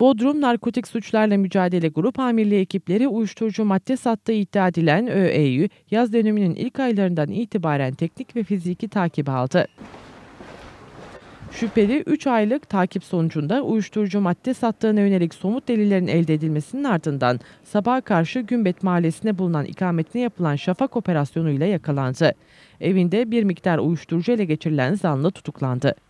Bodrum Narkotik Suçlarla Mücadele Grup Amirliği ekipleri uyuşturucu madde sattığı iddia edilen ÖE'yü yaz döneminin ilk aylarından itibaren teknik ve fiziki takip aldı. Şüpheli 3 aylık takip sonucunda uyuşturucu madde sattığına yönelik somut delillerin elde edilmesinin ardından sabah karşı Gümbet Mahallesi'ne bulunan ikametine yapılan şafak operasyonuyla yakalandı. Evinde bir miktar uyuşturucu ele geçirilen zanlı tutuklandı.